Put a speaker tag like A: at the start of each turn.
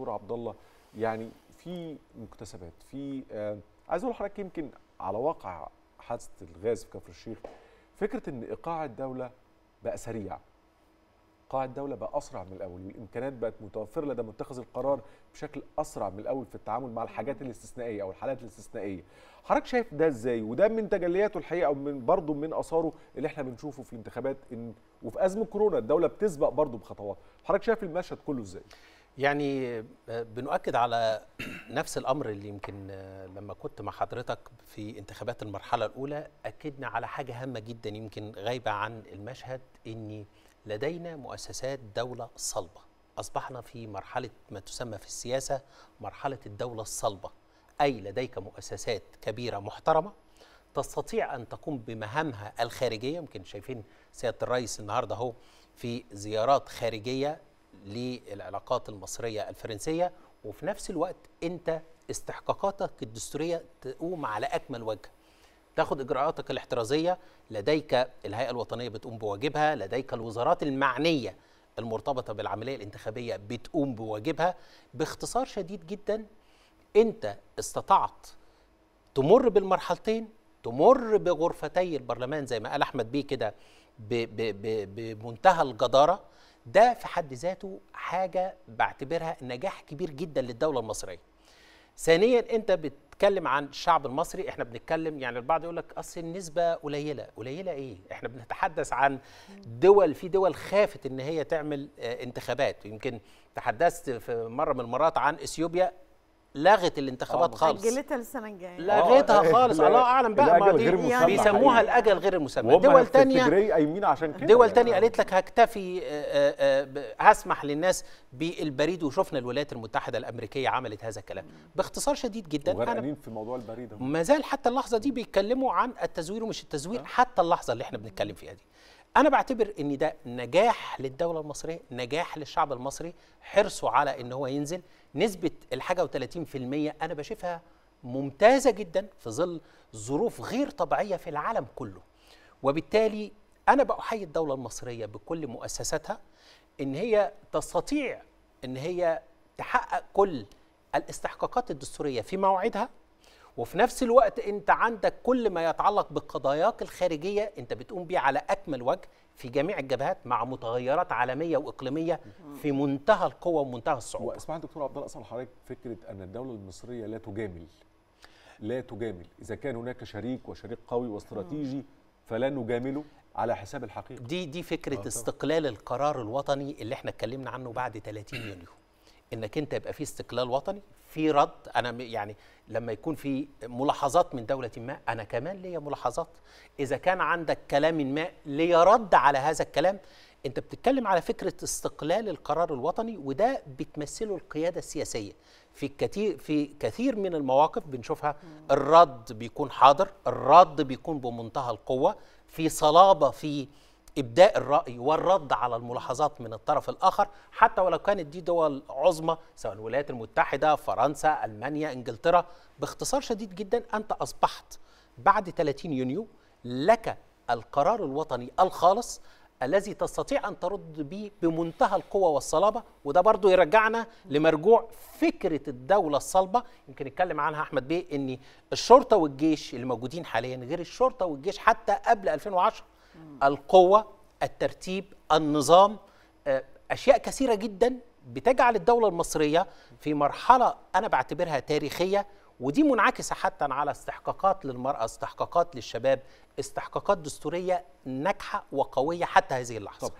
A: دكتور عبد الله يعني في مكتسبات في آه عايز اقول لحضرتك يمكن على واقع حادثه الغاز في كفر الشيخ فكره ان ايقاع الدوله بقى سريع ايقاع الدوله بقى اسرع من الاول الامكانيات بقت متوفره لدى متخذ القرار بشكل اسرع من الاول في التعامل مع الحاجات الاستثنائيه او الحالات الاستثنائيه حضرتك شايف ده ازاي وده من تجلياته الحقيقه او من برضه من اثاره اللي احنا بنشوفه في انتخابات ان
B: وفي ازمه كورونا الدوله بتسبق برضه بخطوات حضرتك شايف المشهد كله ازاي يعني آه، بنؤكد على نفس الامر اللي يمكن آه، لما كنت مع حضرتك في انتخابات المرحله الاولى اكدنا على حاجه هامه جدا يمكن غايبه عن المشهد ان لدينا مؤسسات دوله صلبه اصبحنا في مرحله ما تسمى في السياسه مرحله الدوله الصلبه اي لديك مؤسسات كبيره محترمه تستطيع ان تقوم بمهامها الخارجيه يمكن شايفين سياده الرئيس النهارده اهو في زيارات خارجيه للعلاقات المصرية الفرنسية وفي نفس الوقت أنت استحقاقاتك الدستورية تقوم على أكمل وجه تاخد إجراءاتك الاحترازية لديك الهيئة الوطنية بتقوم بواجبها لديك الوزارات المعنية المرتبطة بالعملية الانتخابية بتقوم بواجبها باختصار شديد جدا أنت استطعت تمر بالمرحلتين تمر بغرفتي البرلمان زي ما قال أحمد بيه كده بمنتهى الجدارة ده في حد ذاته حاجه بعتبرها نجاح كبير جدا للدوله المصريه ثانيا انت بتتكلم عن الشعب المصري احنا بنتكلم يعني البعض يقول لك اصل النسبه قليله قليله ايه احنا بنتحدث عن دول في دول خافت ان هي تعمل آه، انتخابات يمكن تحدثت في مره من المرات عن اثيوبيا لغت الانتخابات خالص اجلتها للسنه الجايه لغتها خالص الله اعلم بقى ما دي بيسموها الاجل غير المسمى دول ثانيه قايمين عشان كده دول ثانيه قالت لك هكتفي آه، آه، آه، هسمح للناس بالبريد وشفنا الولايات المتحده الامريكيه عملت هذا الكلام باختصار شديد جدا وغرقانين في موضوع البريد ما زال حتى اللحظه دي بيتكلموا عن التزوير ومش التزوير حتى اللحظه اللي احنا بنتكلم فيها دي انا بعتبر ان ده نجاح للدوله المصريه نجاح للشعب المصري حرصه على ان هو ينزل نسبه الحاجه و30% انا بشوفها ممتازه جدا في ظل ظروف غير طبيعيه في العالم كله وبالتالي انا بأحيي الدوله المصريه بكل مؤسساتها ان هي تستطيع ان هي تحقق كل الاستحقاقات الدستوريه في موعدها وفي نفس الوقت انت عندك كل ما يتعلق بقضاياك الخارجيه انت بتقوم بيه على اكمل وجه في جميع الجبهات مع متغيرات عالميه واقليميه في منتهى القوه ومنتهى الصعوبه. واسمع دكتور عبد الله اسال حضرتك فكره ان الدوله المصريه لا تجامل لا تجامل اذا كان هناك شريك وشريك قوي واستراتيجي فلا نجامله على حساب الحقيقه. دي دي فكره آه، استقلال القرار الوطني اللي احنا اتكلمنا عنه بعد 30 يونيو. انك انت يبقى في استقلال وطني في رد انا يعني لما يكون في ملاحظات من دوله ما انا كمان ليا ملاحظات اذا كان عندك كلام ما ليا رد على هذا الكلام انت بتتكلم على فكره استقلال القرار الوطني وده بتمثله القياده السياسيه في كثير في كثير من المواقف بنشوفها الرد بيكون حاضر الرد بيكون بمنتهى القوه في صلابه في ابداء الراي والرد على الملاحظات من الطرف الاخر حتى ولو كانت دي دول عظمى سواء الولايات المتحده فرنسا المانيا انجلترا باختصار شديد جدا انت اصبحت بعد 30 يونيو لك القرار الوطني الخالص الذي تستطيع ان ترد به بمنتهى القوه والصلابه وده برضو يرجعنا لمرجوع فكره الدوله الصلبه يمكن نتكلم عنها احمد بيه ان الشرطه والجيش اللي موجودين حاليا غير الشرطه والجيش حتى قبل 2010 القوة الترتيب النظام آه، أشياء كثيرة جدا بتجعل الدولة المصرية في مرحلة أنا بعتبرها تاريخية ودي منعكسة حتى على استحقاقات للمرأة استحقاقات للشباب استحقاقات دستورية ناجحة وقوية حتى هذه اللحظة طب.